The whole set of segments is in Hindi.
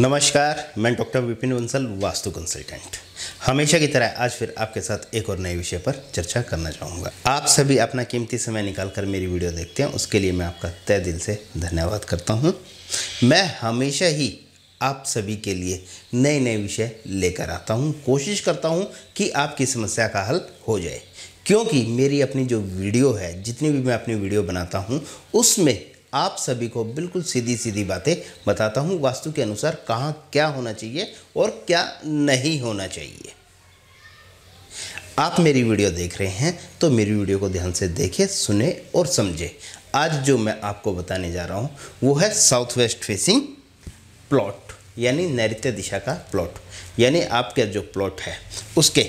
नमस्कार मैं डॉक्टर विपिन बंसल वास्तु कंसल्टेंट हमेशा की तरह आज फिर आपके साथ एक और नए विषय पर चर्चा करना चाहूँगा आप सभी अपना कीमती समय निकाल कर मेरी वीडियो देखते हैं उसके लिए मैं आपका तय दिल से धन्यवाद करता हूँ मैं हमेशा ही आप सभी के लिए नए नए विषय लेकर आता हूँ कोशिश करता हूँ कि आपकी समस्या का हल हो जाए क्योंकि मेरी अपनी जो वीडियो है जितनी भी मैं अपनी वीडियो बनाता हूँ उसमें आप सभी को बिल्कुल सीधी सीधी बातें बताता हूँ वास्तु के अनुसार कहाँ क्या होना चाहिए और क्या नहीं होना चाहिए आप मेरी वीडियो देख रहे हैं तो मेरी वीडियो को ध्यान से देखें सुने और समझें आज जो मैं आपको बताने जा रहा हूँ वो है साउथ वेस्ट फेसिंग प्लॉट यानी नैत्य दिशा का प्लॉट यानी आपका जो प्लॉट है उसके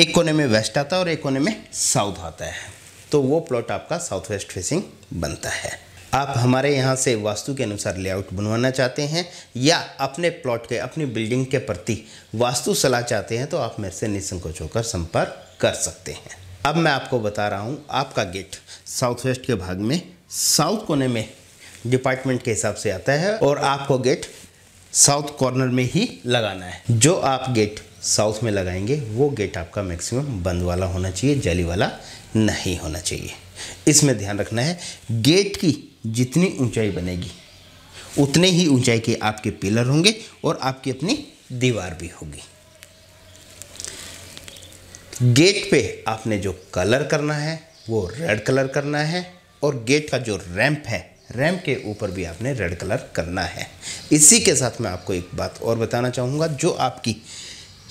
एक कोने में वेस्ट आता है और एक कोने में साउथ आता है तो वो प्लॉट आपका साउथ वेस्ट फेसिंग बनता है आप हमारे यहाँ से वास्तु के अनुसार लेआउट बनवाना चाहते हैं या अपने प्लॉट के अपनी बिल्डिंग के प्रति वास्तु सलाह चाहते हैं तो आप मेरे से निसंकोच होकर संपर्क कर सकते हैं अब मैं आपको बता रहा हूँ आपका गेट साउथ वेस्ट के भाग में साउथ कोने में डिपार्टमेंट के हिसाब से आता है और आपको गेट साउथ कॉर्नर में ही लगाना है जो आप गेट साउथ में लगाएंगे वो गेट आपका मैक्सिमम बंद वाला होना चाहिए जाली वाला नहीं होना चाहिए इसमें ध्यान रखना है गेट की जितनी ऊंचाई बनेगी उतने ही ऊंचाई के आपके पिलर होंगे और आपकी अपनी दीवार भी होगी गेट पे आपने जो कलर करना है वो रेड कलर करना है और गेट का जो रैंप है रैंप के ऊपर भी आपने रेड कलर करना है इसी के साथ मैं आपको एक बात और बताना चाहूँगा जो आपकी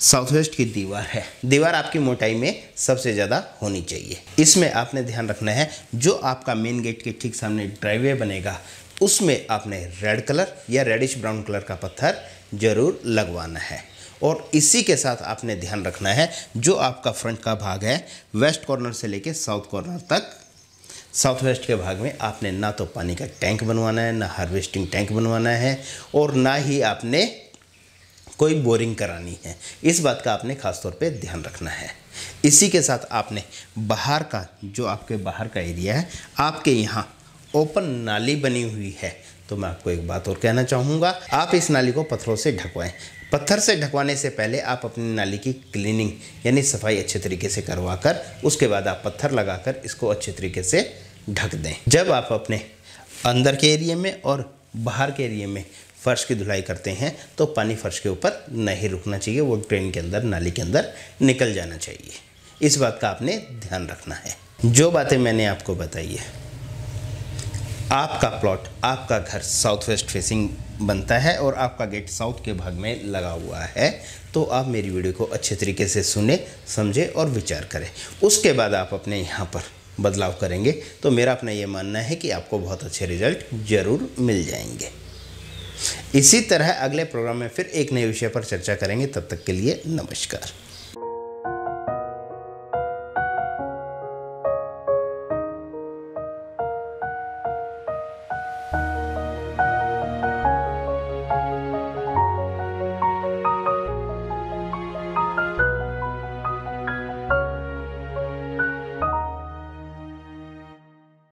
साउथ वेस्ट की दीवार है दीवार आपकी मोटाई में सबसे ज़्यादा होनी चाहिए इसमें आपने ध्यान रखना है जो आपका मेन गेट के ठीक सामने ड्राइवे बनेगा उसमें आपने रेड कलर या रेडिश ब्राउन कलर का पत्थर ज़रूर लगवाना है और इसी के साथ आपने ध्यान रखना है जो आपका फ्रंट का भाग है वेस्ट कॉर्नर से लेकर साउथ कॉर्नर तक साउथ वेस्ट के भाग में आपने ना तो पानी का टैंक बनवाना है ना हार्वेस्टिंग टैंक बनवाना है और ना ही आपने कोई बोरिंग करानी है इस बात का आपने खास तौर पे ध्यान रखना है इसी के साथ आपने बाहर का जो आपके बाहर का एरिया है आपके यहाँ ओपन नाली बनी हुई है तो मैं आपको एक बात और कहना चाहूँगा आप इस नाली को पत्थरों से ढकवाएं पत्थर से ढकवाने से पहले आप अपनी नाली की क्लीनिंग यानी सफाई अच्छे तरीके से करवा कर उसके बाद आप पत्थर लगाकर इसको अच्छे तरीके से ढक दें जब आप अपने अंदर के एरिए में और बाहर के एरिए में फर्श की धुलाई करते हैं तो पानी फर्श के ऊपर नहीं रुकना चाहिए वो ट्रेन के अंदर नाली के अंदर निकल जाना चाहिए इस बात का आपने ध्यान रखना है जो बातें मैंने आपको बताई है आपका प्लॉट आपका घर साउथ वेस्ट फेसिंग बनता है और आपका गेट साउथ के भाग में लगा हुआ है तो आप मेरी वीडियो को अच्छे तरीके से सुने समझे और विचार करें उसके बाद आप अपने यहाँ पर बदलाव करेंगे तो मेरा अपना ये मानना है कि आपको बहुत अच्छे रिजल्ट ज़रूर मिल जाएंगे इसी तरह अगले प्रोग्राम में फिर एक नए विषय पर चर्चा करेंगे तब तक के लिए नमस्कार